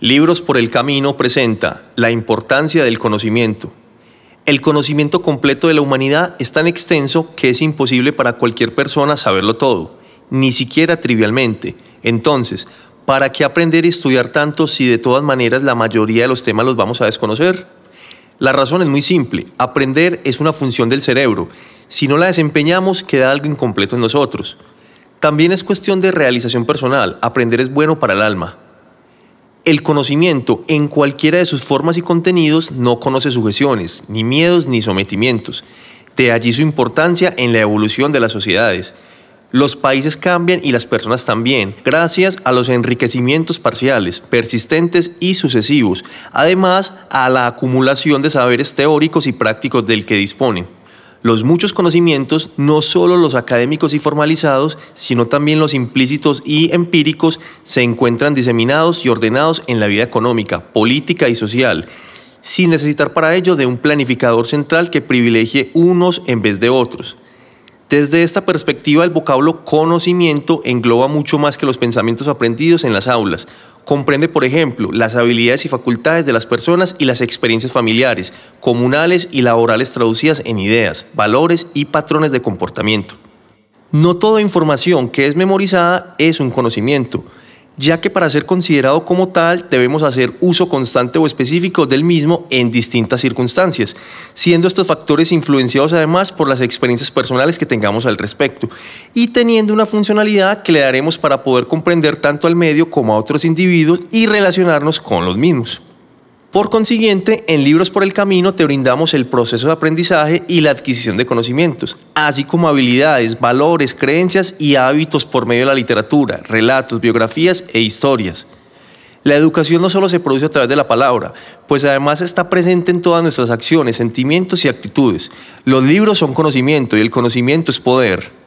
Libros por el Camino presenta la importancia del conocimiento. El conocimiento completo de la humanidad es tan extenso que es imposible para cualquier persona saberlo todo, ni siquiera trivialmente. Entonces, ¿para qué aprender y estudiar tanto si de todas maneras la mayoría de los temas los vamos a desconocer? La razón es muy simple, aprender es una función del cerebro. Si no la desempeñamos, queda algo incompleto en nosotros. También es cuestión de realización personal, aprender es bueno para el alma. El conocimiento, en cualquiera de sus formas y contenidos, no conoce sujeciones, ni miedos, ni sometimientos. De allí su importancia en la evolución de las sociedades. Los países cambian y las personas también, gracias a los enriquecimientos parciales, persistentes y sucesivos, además a la acumulación de saberes teóricos y prácticos del que disponen los muchos conocimientos, no solo los académicos y formalizados, sino también los implícitos y empíricos, se encuentran diseminados y ordenados en la vida económica, política y social, sin necesitar para ello de un planificador central que privilegie unos en vez de otros. Desde esta perspectiva, el vocablo conocimiento engloba mucho más que los pensamientos aprendidos en las aulas, Comprende, por ejemplo, las habilidades y facultades de las personas y las experiencias familiares, comunales y laborales traducidas en ideas, valores y patrones de comportamiento. No toda información que es memorizada es un conocimiento ya que para ser considerado como tal debemos hacer uso constante o específico del mismo en distintas circunstancias, siendo estos factores influenciados además por las experiencias personales que tengamos al respecto y teniendo una funcionalidad que le daremos para poder comprender tanto al medio como a otros individuos y relacionarnos con los mismos. Por consiguiente, en Libros por el Camino te brindamos el proceso de aprendizaje y la adquisición de conocimientos, así como habilidades, valores, creencias y hábitos por medio de la literatura, relatos, biografías e historias. La educación no solo se produce a través de la palabra, pues además está presente en todas nuestras acciones, sentimientos y actitudes. Los libros son conocimiento y el conocimiento es poder.